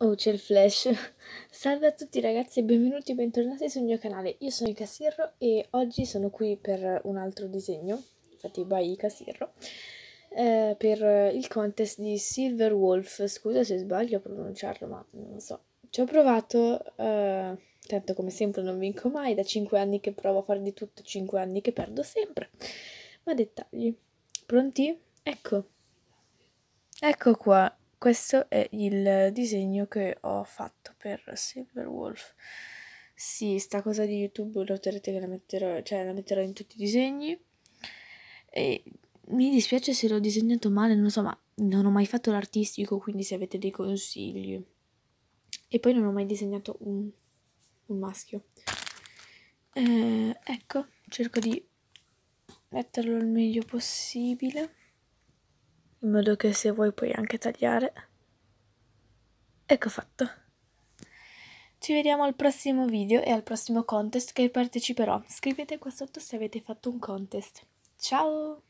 Oh, c'è il flash! Salve a tutti ragazzi e benvenuti e bentornati sul mio canale. Io sono Icasirro e oggi sono qui per un altro disegno, infatti by Icasirro, eh, per il contest di Silver Wolf. Scusa se sbaglio a pronunciarlo, ma non so. Ci ho provato, eh, tanto come sempre non vinco mai, da 5 anni che provo a fare di tutto, 5 anni che perdo sempre. Ma dettagli. Pronti? Ecco. Ecco qua, questo è il disegno che ho fatto per Silverwolf. Sì, sta cosa di YouTube noterete che la metterò, cioè la metterò in tutti i disegni. E mi dispiace se l'ho disegnato male, non so, ma non ho mai fatto l'artistico, quindi se avete dei consigli. E poi non ho mai disegnato un, un maschio. Eh, ecco, cerco di metterlo il meglio possibile in modo che se vuoi puoi anche tagliare. Ecco fatto. Ci vediamo al prossimo video e al prossimo contest che parteciperò. Scrivete qua sotto se avete fatto un contest. Ciao!